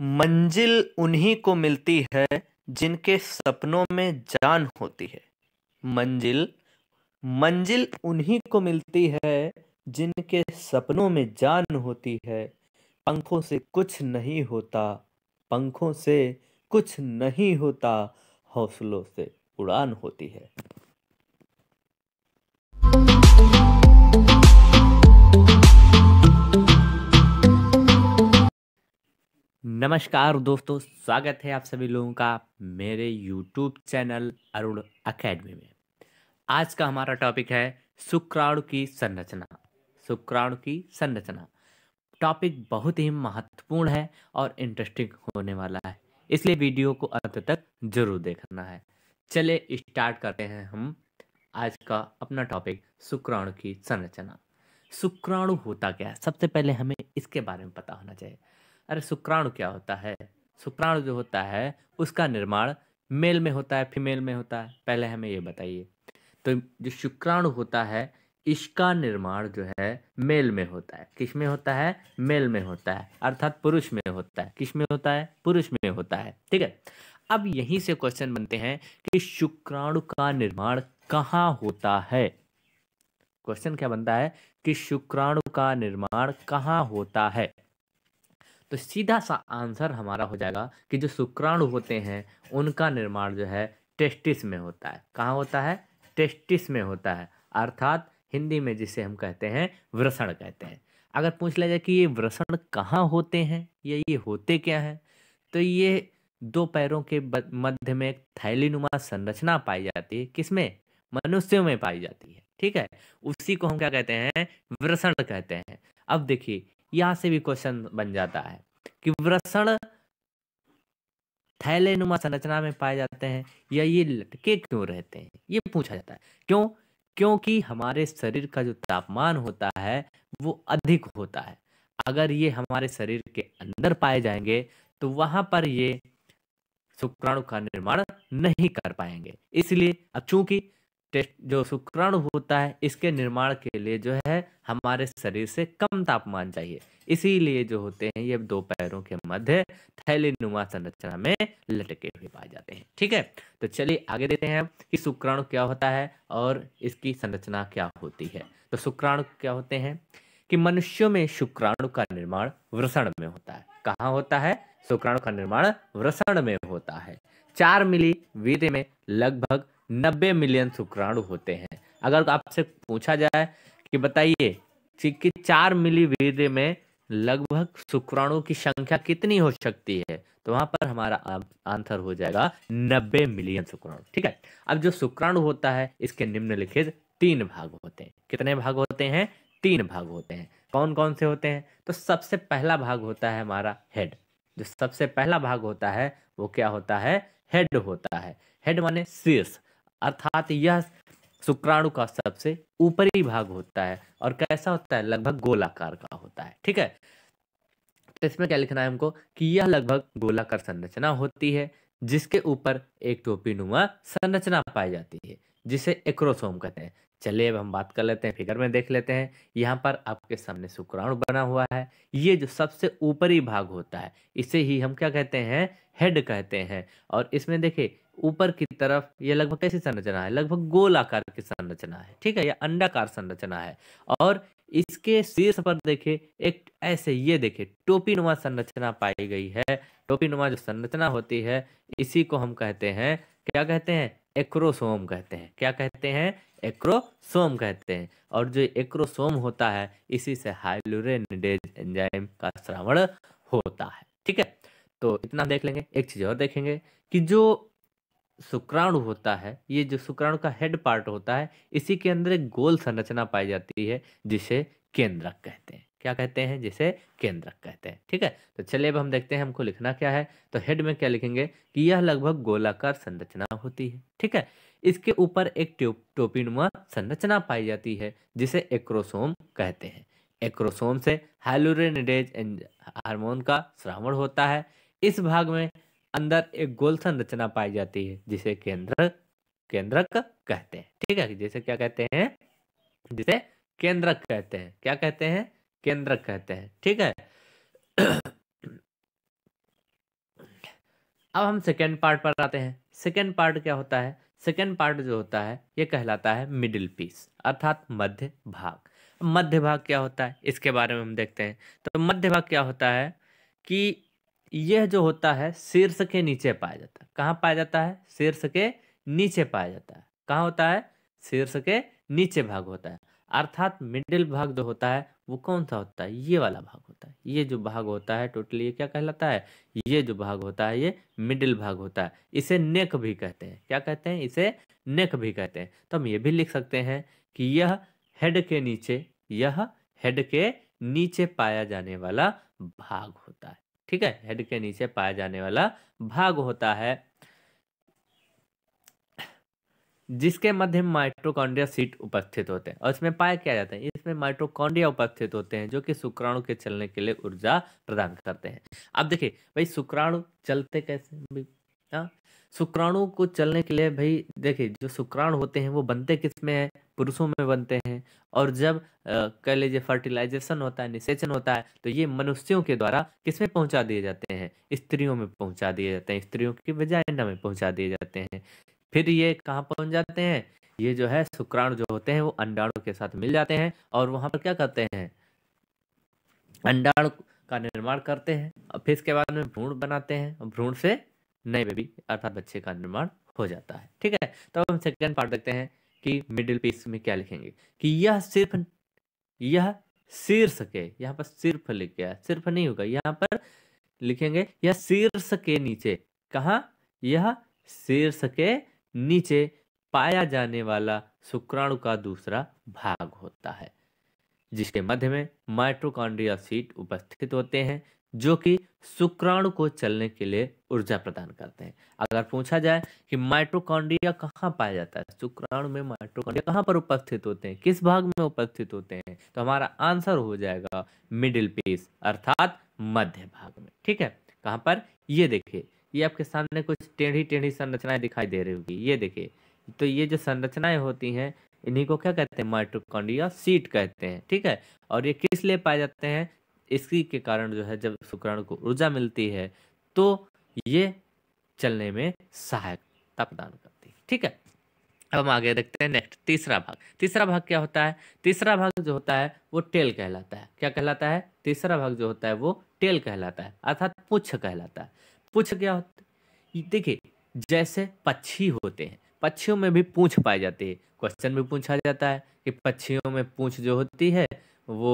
मंजिल उन्हीं को मिलती है जिनके सपनों में जान होती है मंजिल मंजिल उन्हीं को मिलती है जिनके सपनों में जान होती है पंखों से कुछ नहीं होता पंखों से कुछ नहीं होता हौसलों से उड़ान होती है नमस्कार दोस्तों स्वागत है आप सभी लोगों का मेरे YouTube चैनल अरुण अकेडमी में आज का हमारा टॉपिक है शुक्राणु की संरचना शुक्राणु की संरचना टॉपिक बहुत ही महत्वपूर्ण है और इंटरेस्टिंग होने वाला है इसलिए वीडियो को अंत तक जरूर देखना है चले स्टार्ट करते हैं हम आज का अपना टॉपिक शुक्राणु की संरचना शुक्राणु होता क्या है सबसे पहले हमें इसके बारे में पता होना चाहिए अरे शुक्राणु क्या होता है शुक्राणु जो होता है उसका निर्माण मेल में होता है फीमेल में होता है पहले हमें ये बताइए तो जो शुक्राणु होता है इसका निर्माण जो है मेल में होता है किस में होता है मेल में होता है अर्थात पुरुष में होता है किस में होता है पुरुष में होता है ठीक है अब यहीं से क्वेश्चन बनते हैं कि शुक्राणु का निर्माण कहाँ होता है क्वेश्चन क्या बनता है कि शुक्राणु का निर्माण कहाँ होता है तो सीधा सा आंसर हमारा हो जाएगा कि जो शुक्राणु होते हैं उनका निर्माण जो है टेस्टिस में होता है कहाँ होता है टेस्टिस में होता है अर्थात हिंदी में जिसे हम कहते हैं वृषण कहते हैं अगर पूछ लिया जाए कि ये वृषण कहाँ होते हैं या ये होते क्या हैं तो ये दो पैरों के मध्य में एक नुमा संरचना पाई जाती है किसमें मनुष्यों में पाई जाती है ठीक है उसी को हम क्या कहते हैं वृषण कहते हैं अब देखिए यहाँ से भी क्वेश्चन बन जाता है कि वृषण थैले नुमा संरचना में पाए जाते हैं या ये लटके क्यों रहते हैं ये पूछा जाता है क्यों क्योंकि हमारे शरीर का जो तापमान होता है वो अधिक होता है अगर ये हमारे शरीर के अंदर पाए जाएंगे तो वहां पर ये शुक्राणु का निर्माण नहीं कर पाएंगे इसलिए अब चूंकि जो शुक्राणु होता है इसके निर्माण के लिए जो है हमारे शरीर से कम तापमान चाहिए इसीलिए जो होते हैं ये दो पैरों के मध्य नुमा संरचना में लटके हुए पाए जाते हैं ठीक है तो चलिए आगे देते हैं कि शुक्राणु क्या होता है और इसकी संरचना क्या होती है तो शुक्राणु क्या होते हैं कि मनुष्यों में शुक्राणु का निर्माण वृषण में होता है कहाँ होता है शुक्राणु का निर्माण वृषण में होता है चार मिली वीर में लगभग नब्बे मिलियन शुक्राणु होते हैं अगर आपसे पूछा जाए कि बताइए कि चार मिलीवेद में लगभग शुक्राणु की संख्या कितनी हो सकती है तो वहां पर हमारा आंसर हो जाएगा नब्बे मिलियन शुक्राणु ठीक है अब जो शुक्राणु होता है इसके निम्नलिखित तीन भाग होते हैं कितने भाग होते हैं तीन भाग होते हैं कौन कौन से होते हैं तो सबसे पहला भाग होता है हमारा हेड जो सबसे पहला भाग होता है वो क्या होता है हेड होता है हेड माने शीर्ष अर्थात यह शुक्राणु का सबसे ऊपरी भाग होता है और कैसा होता है लगभग गोलाकार का होता है ठीक है तो इसमें क्या लिखना है हमको कि यह लगभग गोलाकार संरचना होती है जिसके ऊपर एक टोपी नुमा संरचना पाई जाती है जिसे एक्रोसोम कहते हैं चलिए अब हम बात कर लेते हैं फिगर में देख लेते हैं यहाँ पर आपके सामने शुक्राणु बना हुआ है ये जो सबसे ऊपरी भाग होता है इसे ही हम क्या कहते हैं हेड कहते हैं और इसमें देखिए ऊपर की तरफ ये लगभग कैसी संरचना है लगभग गोल आकार की संरचना है ठीक है यह अंडाकार संरचना है और इसके शीर्ष पर देखे एक ऐसे ये देखे टोपी नुमा संरचना पाई गई है टोपी नुमा जो संरचना होती है इसी को हम कहते हैं क्या कहते हैं एक्रोसोम कहते हैं क्या कहते हैं एक्रोसोम कहते हैं और जो एक्रोसोम होता है इसी से हाइलुरेनिडेज एंजाइम का श्रावण होता है ठीक है तो इतना देख लेंगे एक चीज और देखेंगे कि जो शुक्राणु होता है ये जो शुक्राणु का हेड पार्ट होता है इसी के अंदर एक गोल संरचना पाई जाती है जिसे केंद्रक कहते हैं क्या कहते हैं जिसे केंद्रक कहते हैं ठीक है तो चलिए अब हम देखते हैं हमको लिखना क्या है तो हेड में क्या लिखेंगे कि यह लगभग गोलाकार संरचना होती है ठीक है इसके ऊपर एक टोपीनुमा संरचना पाई जाती है जिसे एक्रोसोम कहते हैं एक्रोसोम से हेलोरेनडेज हार्मोन का श्रावण होता है इस भाग में अंदर एक गोल संरचना पाई जाती है जिसे केंद्र केंद्रक कहते हैं ठीक है जैसे क्या कहते हैं जिसे केंद्रक कहते हैं क्या कहते हैं केंद्रक कहते हैं ठीक है अब हम सेकेंड पार्ट पर आते हैं सेकेंड पार्ट क्या होता है सेकेंड पार्ट जो होता है ये कहलाता है मिडिल पीस अर्थात मध्य भाग मध्य भाग क्या होता है इसके बारे में हम देखते हैं तो मध्य भाग क्या होता है कि यह जो होता है शीर्ष के नीचे पाया जाता है कहाँ पाया जाता है शीर्ष के नीचे पाया जाता है कहाँ होता है शीर्ष के नीचे भाग होता है अर्थात मिडिल भाग जो होता है वो कौन सा होता है ये वाला भाग होता है ये जो भाग होता है टोटली ये क्या कहलाता है ये जो भाग होता है ये मिडिल भाग होता है इसे नेक भी कहते हैं क्या कहते हैं इसे नेक भी कहते हैं तो हम ये भी लिख सकते हैं कि यह हेड के नीचे यह हेड के नीचे पाया जाने वाला भाग होता है ठीक है हेड के नीचे पाया जाने वाला भाग होता है जिसके मध्य माइट्रोकॉन्ड्रिया सीट उपस्थित होते हैं और इसमें पाया क्या जाता है इसमें माइट्रोकॉन्ड्रिया उपस्थित होते हैं जो कि शुक्राणु के चलने के लिए ऊर्जा प्रदान करते हैं अब देखिए भाई शुक्राणु चलते कैसे हाँ, शुक्राणु को चलने के लिए भाई देखिए जो शुक्राणु होते हैं वो बनते किस में है पुरुषों में बनते हैं और जब कह लीजिए फर्टिलाइजेशन होता है निषेचन होता है तो ये मनुष्यों के द्वारा किसमें पहुंचा दिए जाते हैं स्त्रियों में पहुंचा दिए जाते हैं स्त्रियों की वजाइना में पहुंचा दिए जाते हैं फिर ये कहाँ पहुंच जाते हैं ये जो है शुक्राणु जो होते हैं वो अंडाणु के साथ मिल जाते हैं और वहाँ पर क्या करते हैं अंडाणु का निर्माण करते हैं और फिर इसके बाद में भ्रूण बनाते हैं भ्रूण से नए बेबी अर्थात बच्चे का निर्माण हो जाता है ठीक है तो हम सेकेंड पार्ट देखते हैं कि मिडिल पेज में क्या लिखेंगे कि यह सिर्फ यह शीर्ष के यहाँ पर सिर्फ लिख गया सिर्फ नहीं होगा यहाँ पर लिखेंगे यह शीर्ष के नीचे कहा यह शीर्ष के नीचे पाया जाने वाला शुक्राणु का दूसरा भाग होता है जिसके मध्य में माइट्रोकॉन्ड्रिया सीट उपस्थित होते हैं जो कि शुक्राणु को चलने के लिए ऊर्जा प्रदान करते हैं अगर पूछा जाए कि माइट्रोकॉन्ड्रिया कहाँ पाया जाता है शुक्राणु में माइट्रोकॉन्ड्रिया कहाँ पर उपस्थित होते हैं किस भाग में उपस्थित होते हैं तो हमारा आंसर हो जाएगा मिडिल पीस अर्थात मध्य भाग में ठीक है कहाँ पर ये देखिए ये आपके सामने कुछ टेढ़ी टेढ़ी संरचनाएं दिखाई दे रही होगी ये देखिए तो ये जो संरचनाएं होती हैं इन्हीं को क्या कहते हैं माइट्रोकॉन्ड्रिया सीट कहते हैं ठीक है और ये किस लिए पाए जाते हैं इसी के कारण जो है जब शुक्राणु को ऊर्जा मिलती है तो ये चलने में सहायता प्रदान करती है ठीक है अब हम आगे देखते हैं नेक्स्ट तीसरा भाग तीसरा भाग क्या होता है तीसरा भाग जो होता है वो टेल कहलाता है क्या कहलाता है तीसरा भाग जो होता है वो टेल कहलाता है अर्थात पुछ कहलाता है पुछ क्या होता है देखिए जैसे पक्षी होते हैं पक्षियों में भी पूछ पाई जाती है क्वेश्चन भी पूछा जाता है कि पक्षियों में पूछ जो होती है वो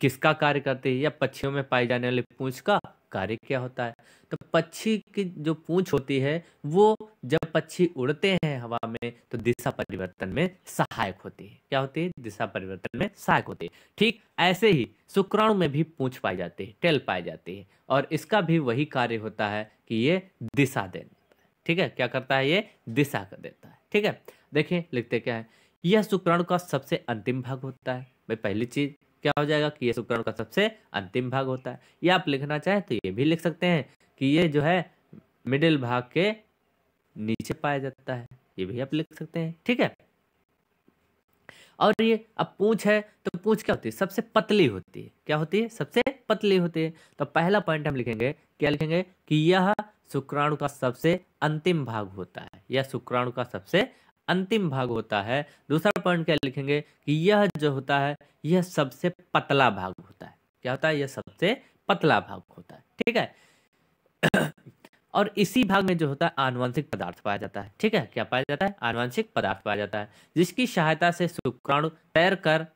किसका कार्य करती है या पक्षियों में पाई जाने वाली पूंछ का कार्य क्या होता है तो पक्षी की जो पूंछ होती है वो जब पक्षी उड़ते हैं हवा में तो दिशा परिवर्तन में सहायक होती है क्या होती है दिशा परिवर्तन में सहायक होती है ठीक ऐसे ही शुक्राणु में भी पूंछ पाई जाती है टेल पाई जाती है और इसका भी वही कार्य होता है कि ये दिशा देता है ठीक है क्या करता है ये दिशा कर देता है ठीक है देखिए लिखते क्या है यह शुक्राणु का सबसे अंतिम भाग होता है भाई पहली चीज क्या हो जाएगा कि ये शुक्राणु का सबसे अंतिम भाग होता है या आप लिखना चाहें तो ये भी लिख सकते हैं कि ये जो है मिडिल भाग के नीचे पाया जाता है ये भी आप लिख सकते हैं ठीक है और ये अब पूछ है तो पूछ क्या होती है सबसे पतली होती है क्या होती है सबसे पतली होती है तो पहला पॉइंट हम लिखेंगे क्या लिखेंगे कि यह शुक्राणु का सबसे अंतिम भाग होता है यह शुक्राणु का सबसे अंतिम भाग होता है दूसरा पॉइंट क्या लिखेंगे कि यह जो होता है यह सबसे पतला भाग होता है क्या होता है यह सबसे पतला भाग होता है ठीक है और इसी भाग में जो होता है आनुवंशिक पदार्थ पाया जाता है ठीक है क्या पाया जाता है आनुवंशिक पदार्थ पाया जाता है जिसकी सहायता से शुक्राणु तैर कर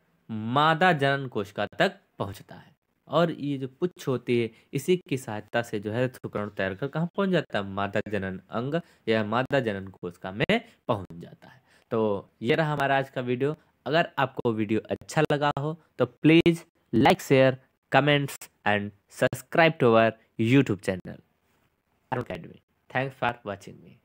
मादा जनन कोशिका तक पहुंचता है और ये जो पुच्छ होती है इसी की सहायता से जो है थुकरण तैरकर कर कहाँ पहुँच जाता है मादा जनन अंग या मादा जनन कोशिका में पहुँच जाता है तो ये रहा हमारा आज का वीडियो अगर आपको वीडियो अच्छा लगा हो तो please like share comments and subscribe to our YouTube channel academy thanks for watching me